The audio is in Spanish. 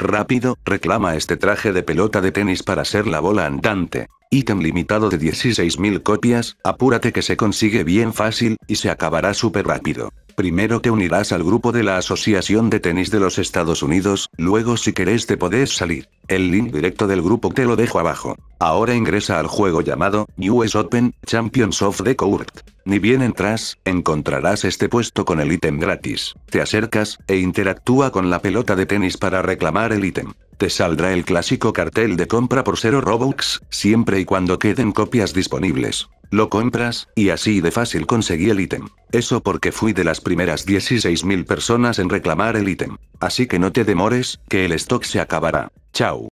Rápido, reclama este traje de pelota de tenis para ser la bola andante. Ítem limitado de 16.000 copias, apúrate que se consigue bien fácil, y se acabará súper rápido. Primero te unirás al grupo de la Asociación de Tenis de los Estados Unidos, luego si querés te podés salir. El link directo del grupo te lo dejo abajo. Ahora ingresa al juego llamado US Open Champions of the Court. Ni bien entras, encontrarás este puesto con el ítem gratis. Te acercas, e interactúa con la pelota de tenis para reclamar el ítem. Te saldrá el clásico cartel de compra por 0 Robux, siempre y cuando queden copias disponibles. Lo compras, y así de fácil conseguí el ítem. Eso porque fui de las primeras 16.000 personas en reclamar el ítem. Así que no te demores, que el stock se acabará. Chao.